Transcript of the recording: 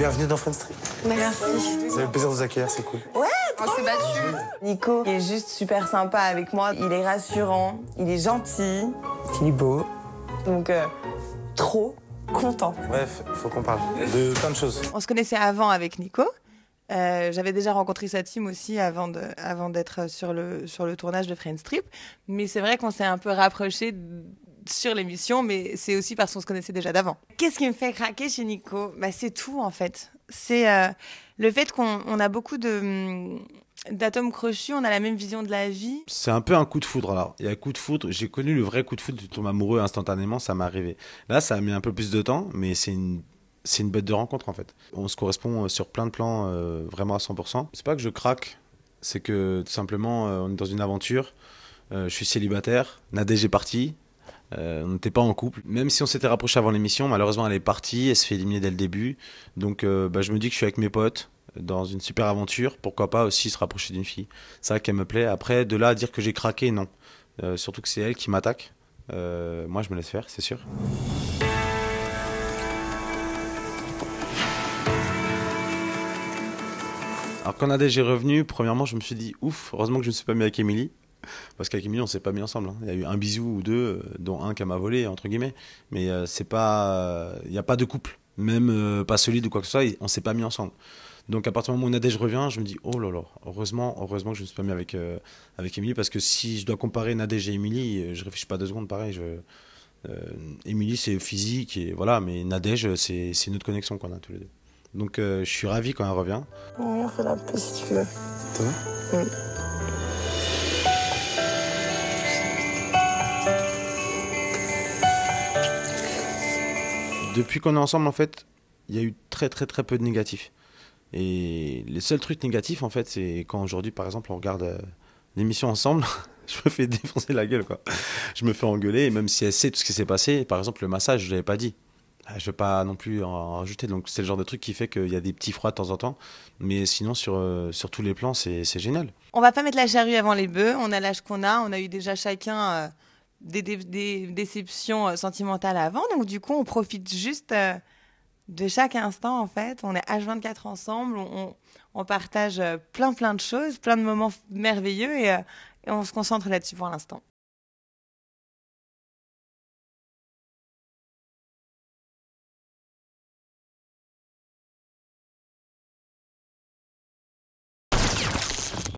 Bienvenue dans Friendstrip. Street. Merci. Vous avez plaisir de vous accueillir, c'est cool. Ouais, on s'est battu. Nico est juste super sympa avec moi. Il est rassurant, il est gentil, il est beau. Donc, euh, trop content. Bref, faut qu'on parle de plein de choses. On se connaissait avant avec Nico. Euh, j'avais déjà rencontré sa team aussi avant de, avant d'être sur le sur le tournage de Friends Trip, mais c'est vrai qu'on s'est un peu rapproché sur l'émission, mais c'est aussi parce qu'on se connaissait déjà d'avant. Qu'est-ce qui me fait craquer chez Nico bah, C'est tout, en fait. C'est euh, le fait qu'on a beaucoup de hum, d'atomes crochus, on a la même vision de la vie. C'est un peu un coup de foudre alors. Il y a un coup de foudre, j'ai connu le vrai coup de foudre, du ton amoureux instantanément, ça m'est arrivé. Là, ça a mis un peu plus de temps, mais c'est une c'est une bête de rencontre en fait. On se correspond euh, sur plein de plans euh, vraiment à 100%. C'est pas que je craque, c'est que tout simplement on est dans une aventure. je suis célibataire, Nadège est partie, euh, on n'était pas en couple. Même si on s'était rapproché avant l'émission, malheureusement elle est partie, elle se fait éliminer dès le début. Donc euh, bah, je me dis que je suis avec mes potes dans une super aventure. Pourquoi pas aussi se rapprocher d'une fille C'est ça qu'elle me plaît. Après, de là à dire que j'ai craqué, non. Euh, surtout que c'est elle qui m'attaque. moi je me laisse faire, c'est sûr. Alors quand a est revenu, premièrement je me suis dit ouf, heureusement que je ne suis pas mis avec Émilie parce qu'avec Emilie on s'est pas mis ensemble. Hein. Il y a eu un bisou ou deux, euh, dont un qui m'a volé entre guillemets, mais euh, c'est pas, euh, il n'y a pas de couple, même pas solide ou quoi que ce soit, on s'est pas mis ensemble. Donc à partir du moment où Nadège revient, je me dis oh là là, heureusement, heureusement que je me suis pas mis avec avec Émilie parce que si je dois comparer Nadège et Emilie je réfléchis pas deux secondes, pareil. Je, c'est physique et voilà, mais Nadège c'est une notre connexion qu'on a tous les deux. Donc je suis ravi quand elle revient. Ouais, faire la si tu veux. Toi? depuis qu'on est ensemble, en fait, il y a eu très, très, très peu de négatifs. Et les seuls trucs négatifs, en fait, c'est quand aujourd'hui, par exemple, on regarde euh, l'émission ensemble, je me fais défoncer la gueule, quoi. Je me fais engueuler, et même si elle sait tout ce qui s'est passé, par exemple, le massage, je ne l'avais pas dit. Ah, je ne veux pas non plus en rajouter. Donc, c'est le genre de truc qui fait qu'il y a des petits froids de temps en temps. Mais sinon, sur, euh, sur tous les plans, c'est génial. On va pas mettre la charrue avant les bœufs. On a l'âge qu'on a. On a eu déjà chacun. Euh, des, déceptions euh, sentimentales avant. Donc, du coup, on profite juste euh, de chaque instant, en fait. On est H24 ensemble, on, partage euh, plein, plein de choses, plein de moments merveilleux et on se concentre là-dessus pour l'instant.